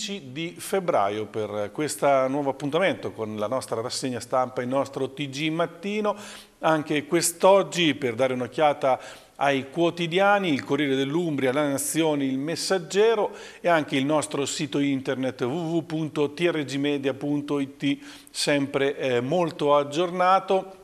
15 di febbraio per questo nuovo appuntamento con la nostra rassegna stampa, il nostro TG Mattino. Anche quest'oggi per dare un'occhiata ai quotidiani, il Corriere dell'Umbria, La Nazione, Il Messaggero e anche il nostro sito internet www.trgmedia.it sempre eh, molto aggiornato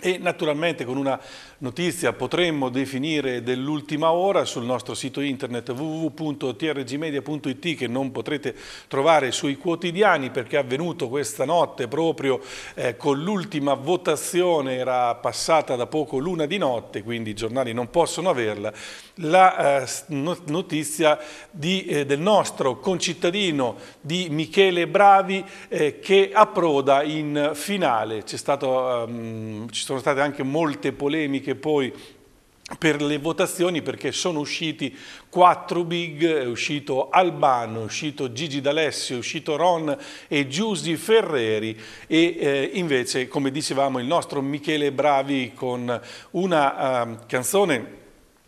e naturalmente con una notizia potremmo definire dell'ultima ora sul nostro sito internet www.trgmedia.it che non potrete trovare sui quotidiani perché è avvenuto questa notte proprio eh, con l'ultima votazione, era passata da poco l'una di notte, quindi i giornali non possono averla, la eh, notizia di, eh, del nostro concittadino di Michele Bravi eh, che approda in finale. C'è stato... Ehm, ci sono state anche molte polemiche poi per le votazioni perché sono usciti quattro big, è uscito Albano, è uscito Gigi D'Alessio, è uscito Ron e Giusy Ferreri e eh, invece come dicevamo il nostro Michele Bravi con una uh, canzone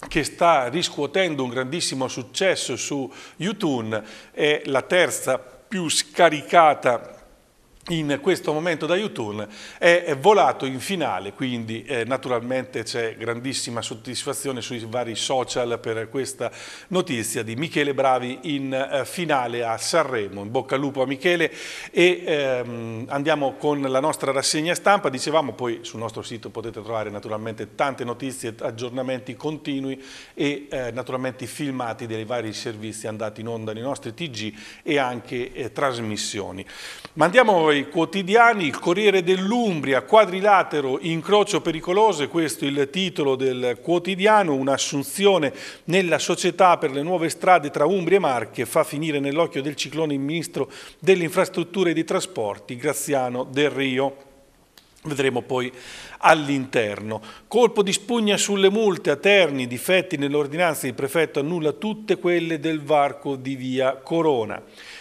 che sta riscuotendo un grandissimo successo su YouTube, è la terza più scaricata in questo momento da U-Turn è volato in finale, quindi eh, naturalmente c'è grandissima soddisfazione sui vari social per questa notizia di Michele Bravi in eh, finale a Sanremo, in bocca al lupo a Michele e ehm, andiamo con la nostra rassegna stampa, dicevamo poi sul nostro sito potete trovare naturalmente tante notizie, aggiornamenti continui e eh, naturalmente i filmati dei vari servizi andati in onda nei nostri TG e anche eh, trasmissioni. Ma andiamo poi quotidiani, il Corriere dell'Umbria, quadrilatero, incrocio pericoloso, questo è il titolo del quotidiano, un'assunzione nella società per le nuove strade tra Umbria e Marche, fa finire nell'occhio del ciclone il ministro delle infrastrutture e dei trasporti, Graziano Del Rio. Vedremo poi all'interno. Colpo di spugna sulle multe a Terni, difetti nell'ordinanza, il prefetto annulla tutte quelle del varco di via Corona.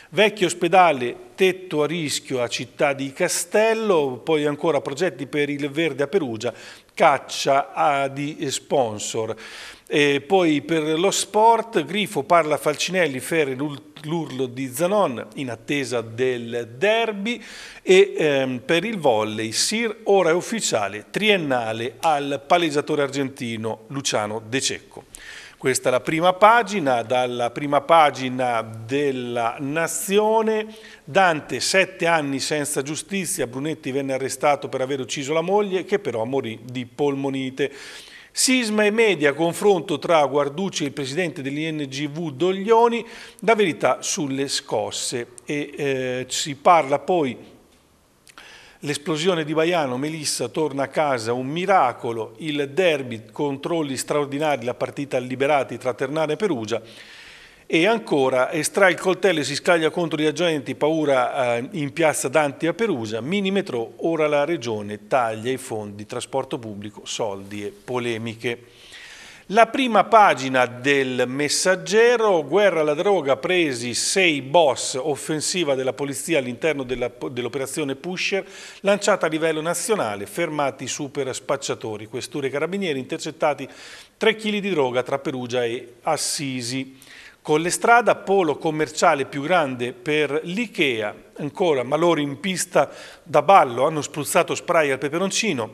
Vecchio ospedale, tetto a rischio a Città di Castello, poi ancora progetti per il verde a Perugia, caccia di sponsor. E poi per lo sport, Grifo parla Falcinelli, Ferri l'ultimo l'urlo di Zanon in attesa del derby e ehm, per il volley Sir ora è ufficiale triennale al palleggiatore argentino Luciano De Cecco. Questa è la prima pagina, dalla prima pagina della Nazione, Dante sette anni senza giustizia, Brunetti venne arrestato per aver ucciso la moglie che però morì di polmonite. Sisma e media, confronto tra Guarducci e il presidente dell'INGV Doglioni, la verità sulle scosse. E, eh, si parla poi L'esplosione di Baiano, Melissa torna a casa, un miracolo, il derby, controlli straordinari, la partita liberati tra Ternana e Perugia e ancora, estrae il coltello e si scaglia contro gli agenti, paura eh, in piazza Dante a Perusa, mini metro, ora la regione taglia i fondi, trasporto pubblico, soldi e polemiche. La prima pagina del messaggero, guerra alla droga, presi sei boss, offensiva della polizia all'interno dell'operazione dell Pusher, lanciata a livello nazionale, fermati super spacciatori, questure e carabinieri, intercettati 3 kg di droga tra Perugia e Assisi. Con l'estrada, polo commerciale più grande per l'Ikea, ancora malori in pista da ballo, hanno spruzzato spray al peperoncino.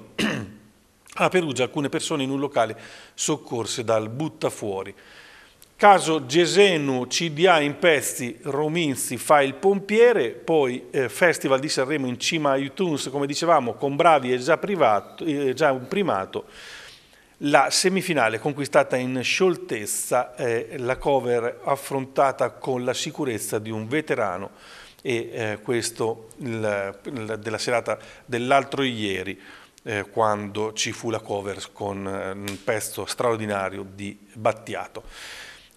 A Perugia alcune persone in un locale soccorse dal buttafuori. Caso Gesenu, CDA in pezzi, Rominzi fa il pompiere, poi eh, Festival di Sanremo in cima a iTunes, come dicevamo, con Bravi è già, privato, eh, è già un primato. La semifinale conquistata in scioltezza è la cover affrontata con la sicurezza di un veterano e eh, questo il, il, della serata dell'altro ieri eh, quando ci fu la cover con eh, un pezzo straordinario di Battiato.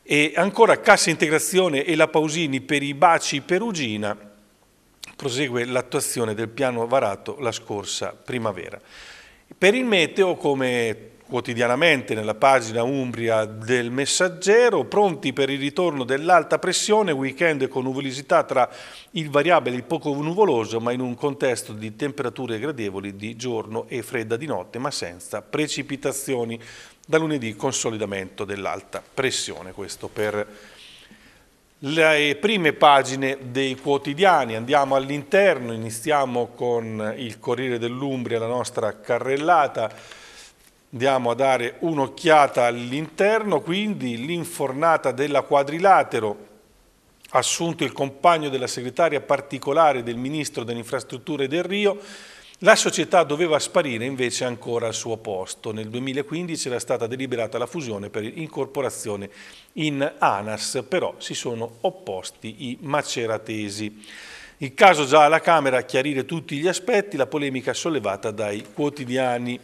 E ancora Cassa Integrazione e la Pausini per i baci Perugina prosegue l'attuazione del piano varato la scorsa primavera. Per il meteo, come quotidianamente nella pagina Umbria del Messaggero, pronti per il ritorno dell'alta pressione, weekend con nuvolosità tra il variabile e il poco nuvoloso, ma in un contesto di temperature gradevoli di giorno e fredda di notte, ma senza precipitazioni. Da lunedì consolidamento dell'alta pressione, questo per le prime pagine dei quotidiani. Andiamo all'interno, iniziamo con il Corriere dell'Umbria, la nostra carrellata Andiamo a dare un'occhiata all'interno, quindi l'infornata della quadrilatero, assunto il compagno della segretaria particolare del Ministro delle Infrastrutture del Rio, la società doveva sparire invece ancora al suo posto. Nel 2015 era stata deliberata la fusione per incorporazione in ANAS, però si sono opposti i maceratesi. Il caso già alla Camera a chiarire tutti gli aspetti, la polemica sollevata dai quotidiani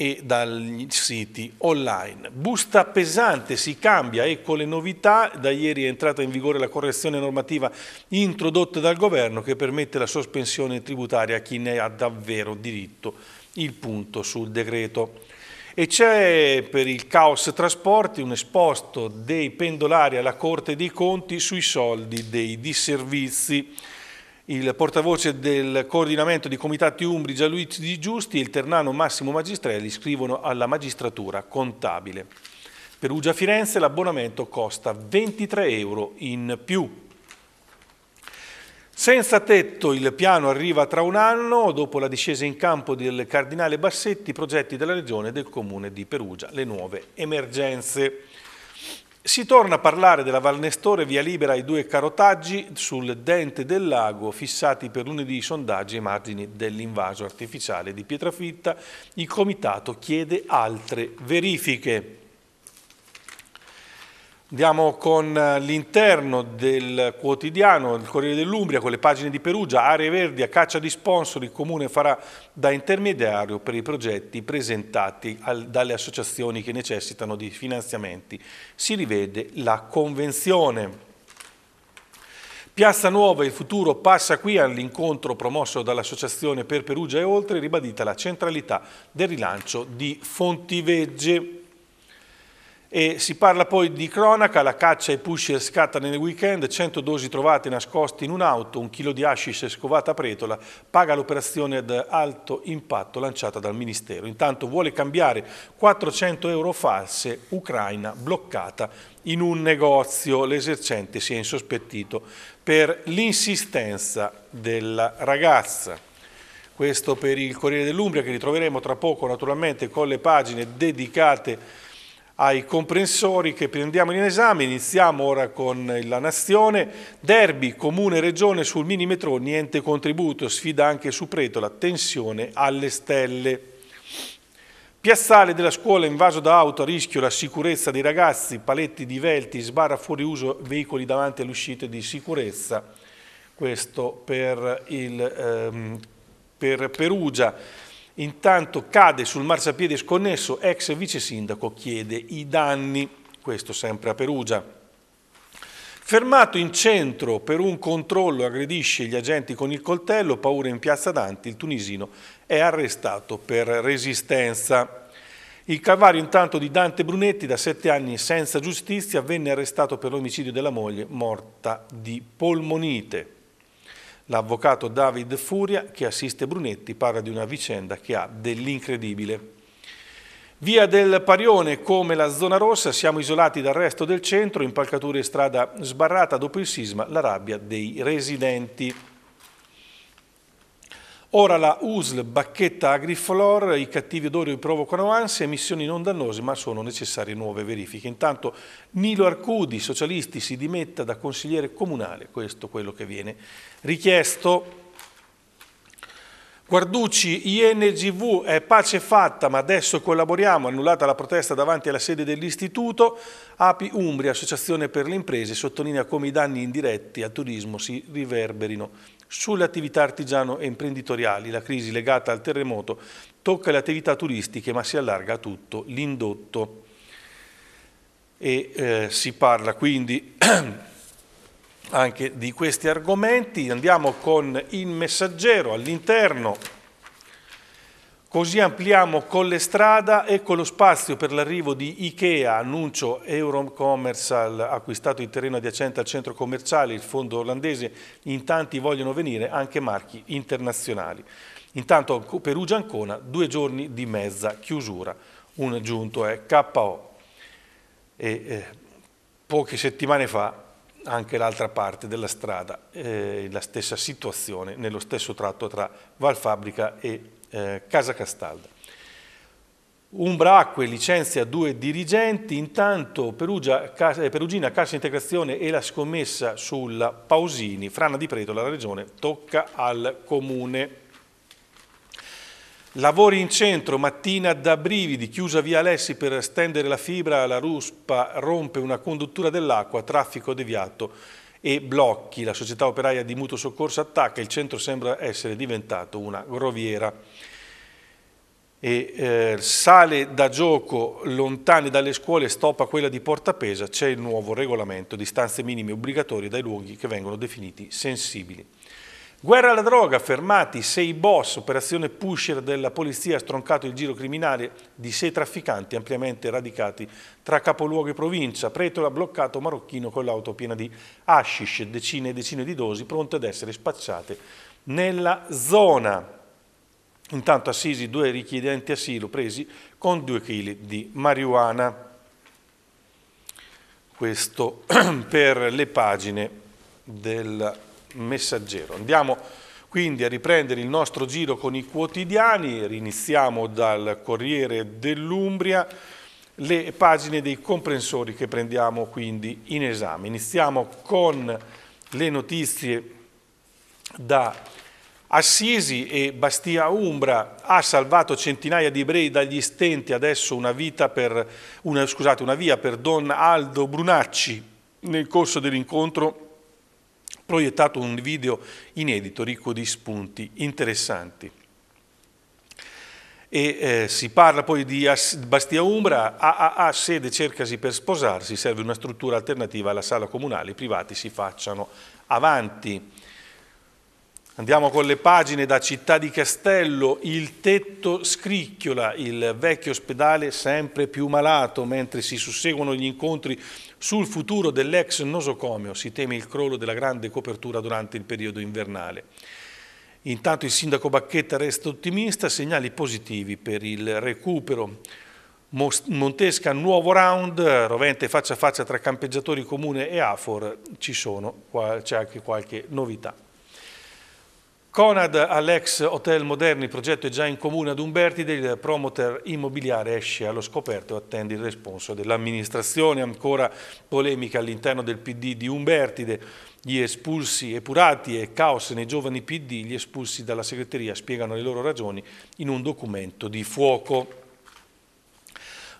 e dagli siti online. Busta pesante si cambia ecco le novità, da ieri è entrata in vigore la correzione normativa introdotta dal governo che permette la sospensione tributaria a chi ne ha davvero diritto il punto sul decreto. E c'è per il caos trasporti un esposto dei pendolari alla Corte dei Conti sui soldi dei disservizi il portavoce del coordinamento di comitati umbri Gianluigi Di Giusti e il ternano Massimo Magistrelli scrivono alla magistratura contabile. Perugia-Firenze l'abbonamento costa 23 euro in più. Senza tetto il piano arriva tra un anno, dopo la discesa in campo del Cardinale Bassetti, progetti della Regione e del Comune di Perugia, le nuove emergenze. Si torna a parlare della Valnestore via libera ai due carotaggi sul dente del lago fissati per lunedì i sondaggi ai margini dell'invaso artificiale di Pietrafitta. Il comitato chiede altre verifiche. Andiamo con eh, l'interno del quotidiano, il Corriere dell'Umbria, con le pagine di Perugia, aree verdi a caccia di sponsor, il Comune farà da intermediario per i progetti presentati al, dalle associazioni che necessitano di finanziamenti. Si rivede la convenzione. Piazza Nuova, il futuro passa qui all'incontro promosso dall'Associazione per Perugia e oltre, ribadita la centralità del rilancio di Fontivegge. E si parla poi di cronaca, la caccia ai pusher scatta nel weekend, 100 dosi trovate nascoste in un'auto, un chilo di hashish scovata a Pretola, paga l'operazione ad alto impatto lanciata dal Ministero. Intanto vuole cambiare 400 euro false, Ucraina bloccata in un negozio, l'esercente si è insospettito per l'insistenza della ragazza. Questo per il Corriere dell'Umbria che ritroveremo tra poco naturalmente con le pagine dedicate ai comprensori che prendiamo in esame. Iniziamo ora con la Nazione. Derby, Comune, Regione sul minimetro, niente contributo, sfida anche su Pretola, tensione alle stelle. Piazzale della scuola invaso da auto a rischio la sicurezza dei ragazzi, paletti divelti, sbarra fuori uso veicoli davanti alle uscite di sicurezza. Questo per, il, ehm, per Perugia. Intanto cade sul marciapiede sconnesso, ex vice sindaco chiede i danni, questo sempre a Perugia. Fermato in centro per un controllo, aggredisce gli agenti con il coltello, paura in piazza Danti, il tunisino è arrestato per resistenza. Il calvario intanto di Dante Brunetti, da sette anni senza giustizia, venne arrestato per l'omicidio della moglie morta di polmonite. L'avvocato David Furia, che assiste Brunetti, parla di una vicenda che ha dell'incredibile. Via del Parione, come la zona rossa, siamo isolati dal resto del centro, impalcature e strada sbarrata dopo il sisma, la rabbia dei residenti. Ora la USL bacchetta Agriflor, i cattivi odori provocano ansia, emissioni non dannose ma sono necessarie nuove verifiche. Intanto Nilo Arcudi, socialisti, si dimetta da consigliere comunale, questo è quello che viene richiesto. Guarducci, INGV, è pace fatta, ma adesso collaboriamo, annullata la protesta davanti alla sede dell'istituto, API Umbria, Associazione per le Imprese, sottolinea come i danni indiretti al turismo si riverberino sulle attività artigiano e imprenditoriali la crisi legata al terremoto tocca le attività turistiche ma si allarga a tutto l'indotto. E eh, si parla quindi anche di questi argomenti. Andiamo con il messaggero all'interno Così ampliamo con le strada e con lo spazio per l'arrivo di Ikea, annuncio Eurocommercial, acquistato il terreno adiacente al centro commerciale, il fondo olandese, in tanti vogliono venire anche marchi internazionali. Intanto Perugia-Ancona, due giorni di mezza chiusura, un giunto è KO. E, eh, poche settimane fa anche l'altra parte della strada, eh, la stessa situazione nello stesso tratto tra Valfabbrica e eh, Casa Castalda. Umbracque licenzia due dirigenti, intanto Perugia, eh, Perugina Cassa Integrazione e la scommessa sulla Pausini, frana di Preto, la regione, tocca al comune. Lavori in centro, mattina da brividi, chiusa via Alessi per stendere la fibra, la ruspa rompe una conduttura dell'acqua, traffico deviato e blocchi. La società operaia di mutuo soccorso attacca, il centro sembra essere diventato una groviera. E, eh, sale da gioco lontane dalle scuole, stoppa quella di Portapesa, c'è il nuovo regolamento distanze minime obbligatorie dai luoghi che vengono definiti sensibili. Guerra alla droga, fermati sei boss, operazione pusher della polizia ha stroncato il giro criminale di sei trafficanti ampiamente radicati tra capoluogo e provincia. Pretola ha bloccato marocchino con l'auto piena di hashish, decine e decine di dosi pronte ad essere spacciate nella zona. Intanto assisi due richiedenti asilo presi con due chili di marijuana. Questo per le pagine del messaggero. Andiamo quindi a riprendere il nostro giro con i quotidiani, riniziamo dal Corriere dell'Umbria, le pagine dei comprensori che prendiamo quindi in esame. Iniziamo con le notizie da Assisi e Bastia Umbra ha salvato centinaia di ebrei dagli stenti, adesso una, per, una, scusate, una via per Don Aldo Brunacci nel corso dell'incontro proiettato un video inedito ricco di spunti interessanti. E, eh, si parla poi di Bastia Umbra, AAA sede cercasi per sposarsi, serve una struttura alternativa alla sala comunale, i privati si facciano avanti. Andiamo con le pagine da Città di Castello, il tetto scricchiola, il vecchio ospedale sempre più malato, mentre si susseguono gli incontri sul futuro dell'ex nosocomio, si teme il crollo della grande copertura durante il periodo invernale. Intanto il sindaco Bacchetta resta ottimista, segnali positivi per il recupero. Montesca nuovo round, rovente faccia a faccia tra campeggiatori comune e Afor, c'è anche qualche novità. Conad all'ex Hotel Moderni, il progetto è già in comune ad Umbertide, il promoter immobiliare esce allo scoperto e attende il responso dell'amministrazione. Ancora polemica all'interno del PD di Umbertide, gli espulsi epurati e caos nei giovani PD, gli espulsi dalla segreteria spiegano le loro ragioni in un documento di fuoco.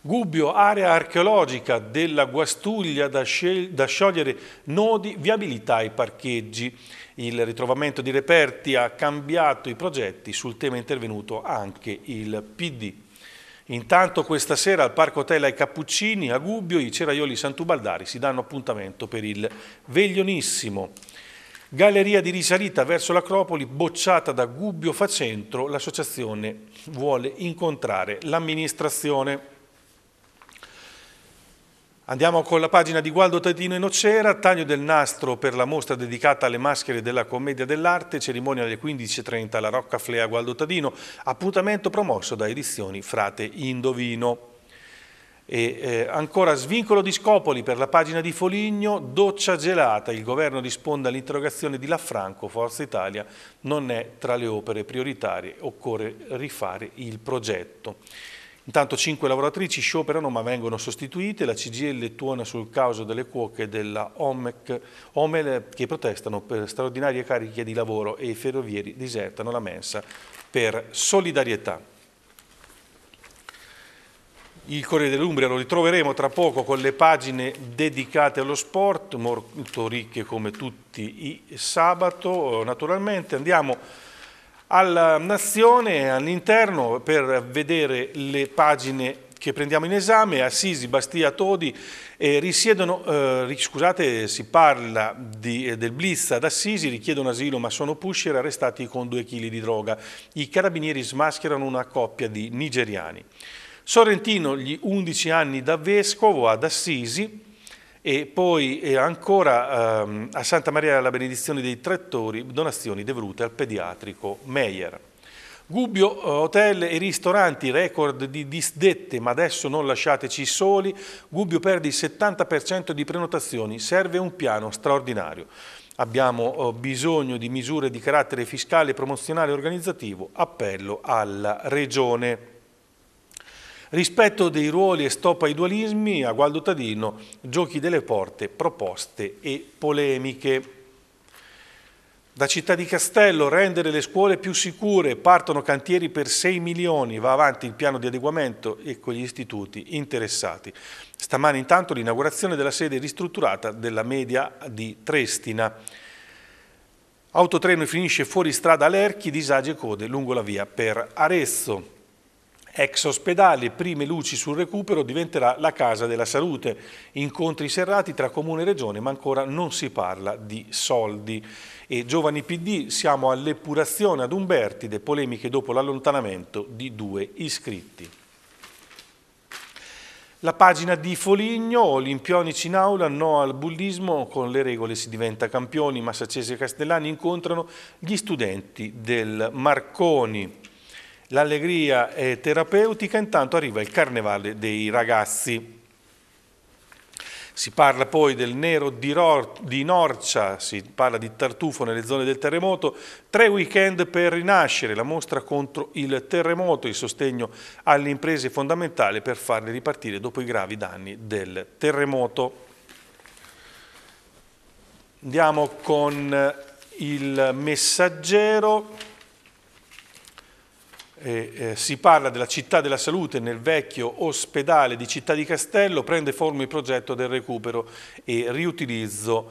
Gubbio, area archeologica della Guastuglia da, da sciogliere nodi, viabilità e parcheggi. Il ritrovamento di reperti ha cambiato i progetti, sul tema è intervenuto anche il PD. Intanto questa sera al Parco Hotel ai Cappuccini a Gubbio i Ceraioli Santubaldari si danno appuntamento per il Veglionissimo. Galleria di risalita verso l'Acropoli bocciata da Gubbio Facentro, l'associazione vuole incontrare l'amministrazione. Andiamo con la pagina di Gualdo Tadino e Nocera, taglio del nastro per la mostra dedicata alle maschere della commedia dell'arte, cerimonia alle 15.30 alla Rocca Flea Gualdo Tadino, appuntamento promosso da edizioni Frate Indovino. E, eh, ancora svincolo di Scopoli per la pagina di Foligno, doccia gelata, il governo risponde all'interrogazione di Lafranco, Forza Italia non è tra le opere prioritarie, occorre rifare il progetto. Intanto cinque lavoratrici scioperano ma vengono sostituite, la CGL tuona sul caso delle cuoche della OMEC, OMEL che protestano per straordinarie cariche di lavoro e i ferrovieri disertano la mensa per solidarietà. Il Corriere dell'Umbria lo ritroveremo tra poco con le pagine dedicate allo sport, molto ricche come tutti i sabato naturalmente. Andiamo alla nazione all'interno per vedere le pagine che prendiamo in esame, Assisi, Bastia, Todi, eh, risiedono, eh, scusate, si parla di, eh, del blitz ad Assisi, richiedono asilo ma sono pusher arrestati con due chili di droga. I carabinieri smascherano una coppia di nigeriani. Sorrentino, gli 11 anni da vescovo ad Assisi, e poi e eh, ancora ehm, a Santa Maria della benedizione dei Trattori donazioni devolute al pediatrico Meyer. Gubbio, eh, hotel e ristoranti, record di disdette, ma adesso non lasciateci soli. Gubbio perde il 70% di prenotazioni, serve un piano straordinario. Abbiamo eh, bisogno di misure di carattere fiscale, promozionale e organizzativo, appello alla Regione. Rispetto dei ruoli e stop ai dualismi, a Gualdo Tadino, giochi delle porte, proposte e polemiche. Da Città di Castello, rendere le scuole più sicure, partono cantieri per 6 milioni, va avanti il piano di adeguamento e con gli istituti interessati. Stamani intanto l'inaugurazione della sede ristrutturata della media di Trestina. Autotreno finisce fuori strada Lerchi, disagi e code lungo la via per Arezzo. Ex ospedale, prime luci sul recupero, diventerà la casa della salute. Incontri serrati tra comune e regione, ma ancora non si parla di soldi. E giovani PD, siamo all'epurazione ad Umberti, Umbertide, polemiche dopo l'allontanamento di due iscritti. La pagina di Foligno, olimpionici in aula, no al bullismo, con le regole si diventa campioni, Massacesi e Castellani incontrano gli studenti del Marconi l'allegria è terapeutica, intanto arriva il carnevale dei ragazzi. Si parla poi del nero di, Ror di Norcia, si parla di tartufo nelle zone del terremoto, tre weekend per rinascere, la mostra contro il terremoto, il sostegno alle imprese fondamentale per farle ripartire dopo i gravi danni del terremoto. Andiamo con il messaggero. Eh, eh, si parla della città della salute nel vecchio ospedale di Città di Castello, prende forma il progetto del recupero e riutilizzo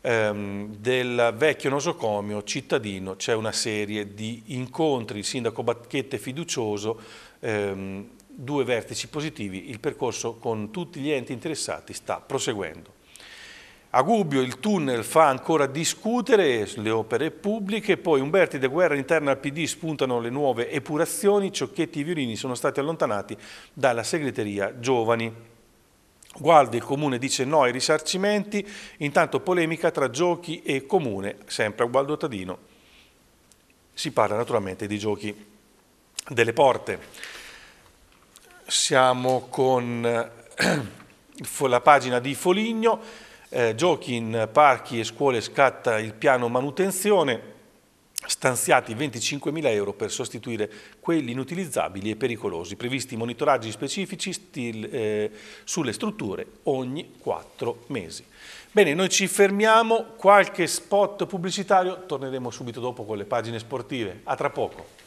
ehm, del vecchio nosocomio cittadino. C'è una serie di incontri, il sindaco Bacchette è fiducioso, ehm, due vertici positivi, il percorso con tutti gli enti interessati sta proseguendo. A Gubbio il tunnel fa ancora discutere le opere pubbliche, poi Umberti De Guerra interna al PD spuntano le nuove epurazioni, Ciocchetti e Violini sono stati allontanati dalla segreteria Giovani. Gualdi, il comune dice no ai risarcimenti, intanto polemica tra giochi e comune, sempre a Gualdo Tadino. Si parla naturalmente di giochi delle porte. Siamo con eh, la pagina di Foligno eh, giochi in parchi e scuole scatta il piano manutenzione, stanziati 25.000 euro per sostituire quelli inutilizzabili e pericolosi, previsti monitoraggi specifici stil, eh, sulle strutture ogni 4 mesi. Bene, noi ci fermiamo, qualche spot pubblicitario, torneremo subito dopo con le pagine sportive. A tra poco.